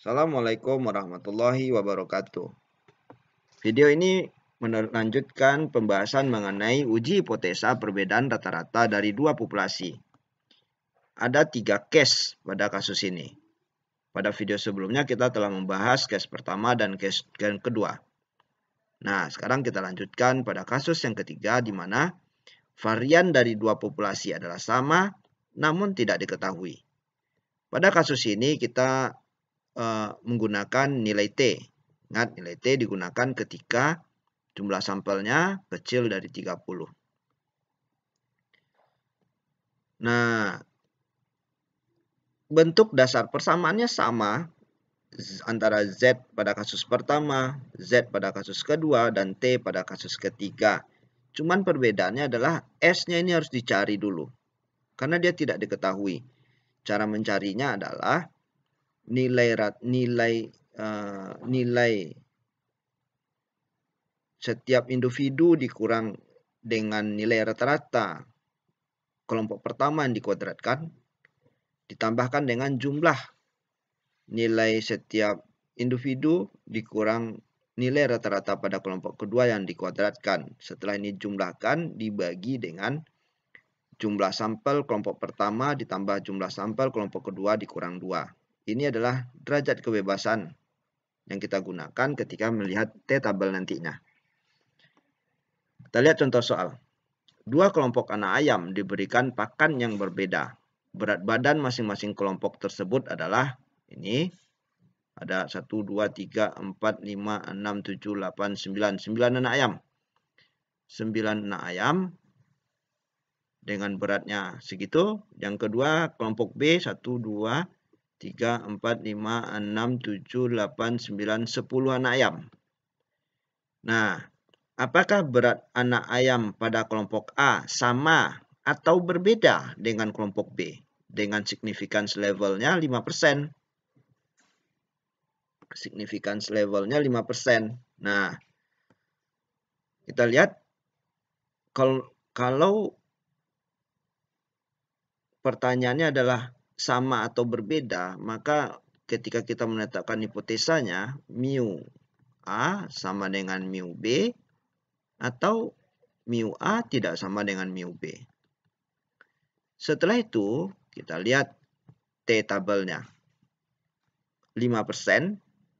Assalamualaikum warahmatullahi wabarakatuh. Video ini melanjutkan pembahasan mengenai uji hipotesa perbedaan rata-rata dari dua populasi. Ada tiga case pada kasus ini. Pada video sebelumnya kita telah membahas case pertama dan case dan kedua. Nah, sekarang kita lanjutkan pada kasus yang ketiga di mana varian dari dua populasi adalah sama namun tidak diketahui. Pada kasus ini kita Eh, menggunakan nilai T. Ingat, nilai T digunakan ketika jumlah sampelnya kecil dari 30. Nah, bentuk dasar persamaannya sama antara Z pada kasus pertama, Z pada kasus kedua, dan T pada kasus ketiga. Cuman perbedaannya adalah S-nya ini harus dicari dulu. Karena dia tidak diketahui. Cara mencarinya adalah nilai rat nilai uh, nilai setiap individu dikurang dengan nilai rata-rata kelompok pertama yang dikuadratkan ditambahkan dengan jumlah nilai setiap individu dikurang nilai rata-rata pada kelompok kedua yang dikuadratkan. Setelah ini jumlahkan dibagi dengan jumlah sampel kelompok pertama ditambah jumlah sampel kelompok kedua dikurang 2. Ini adalah derajat kebebasan yang kita gunakan ketika melihat T-tabel nantinya. Kita lihat contoh soal. Dua kelompok anak ayam diberikan pakan yang berbeda. Berat badan masing-masing kelompok tersebut adalah ini ada 1 2 3 4 5 6 7 8 9 9 anak ayam. 9 anak ayam dengan beratnya segitu. Yang kedua kelompok B 1 2 3. 3, 4, 5, 6, 7, 8, 9, 10 anak ayam. Nah, apakah berat anak ayam pada kelompok A sama atau berbeda dengan kelompok B dengan significance levelnya 5%? Significance levelnya 5%. Nah, kita lihat kalau, kalau pertanyaannya adalah sama atau berbeda, maka ketika kita menetapkan hipotesanya, mu A sama dengan mu B atau mu A tidak sama dengan mu B. Setelah itu, kita lihat T-tabelnya. 5%,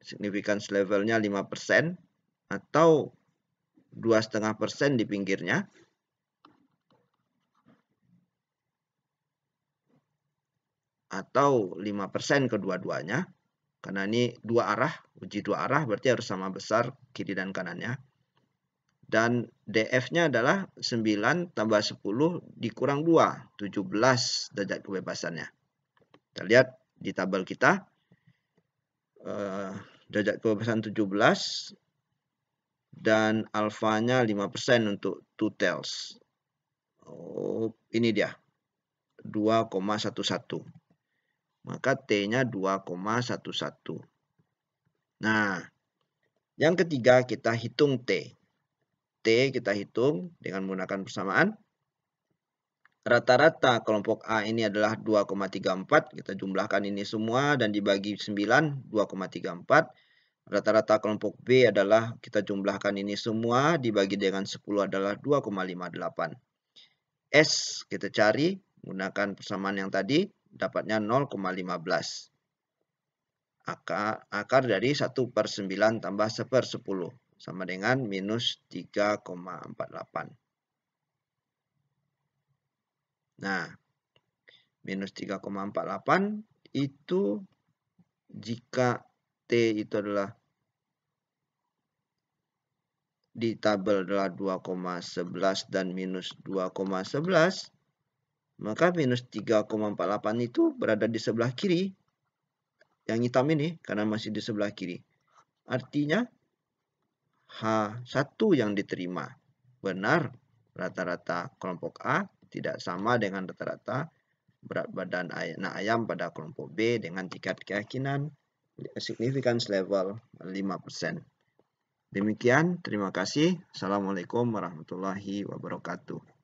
significance levelnya 5%, atau 2,5% di pinggirnya. atau 5% kedua-duanya. Karena ini dua arah, uji dua arah berarti harus sama besar kiri dan kanannya. Dan DF-nya adalah 9 tambah 10 dikurang 2, 17 derajat kebebasannya. Kita lihat di tabel kita. Eh, derajat kebebasan 17 dan alfanya 5% untuk two tails. Oh, ini dia. 2,11. Maka T-nya 2,11. Nah, yang ketiga kita hitung T. T kita hitung dengan menggunakan persamaan. Rata-rata kelompok A ini adalah 2,34. Kita jumlahkan ini semua dan dibagi 9, 2,34. Rata-rata kelompok B adalah kita jumlahkan ini semua dibagi dengan 10 adalah 2,58. S kita cari menggunakan persamaan yang tadi dapatnya 0,15. Akar, akar dari 1 per 9 tambah 1 per 10 sama dengan minus 3,48. Nah, minus 3,48 itu jika T itu adalah di tabel adalah 2,11 dan minus 2,11 maka minus 3,48 itu berada di sebelah kiri. Yang hitam ini karena masih di sebelah kiri. Artinya H1 yang diterima. Benar, rata-rata kelompok A tidak sama dengan rata-rata berat badan anak ayam pada kelompok B dengan tingkat keyakinan significance level 5%. Demikian, terima kasih. Assalamualaikum warahmatullahi wabarakatuh.